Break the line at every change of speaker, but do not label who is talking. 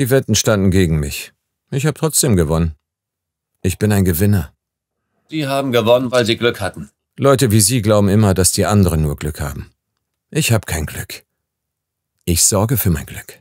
Die Wetten standen gegen mich. Ich habe trotzdem gewonnen. Ich bin ein Gewinner.
Sie haben gewonnen, weil Sie Glück hatten.
Leute wie Sie glauben immer, dass die anderen nur Glück haben. Ich habe kein Glück. Ich sorge für mein Glück.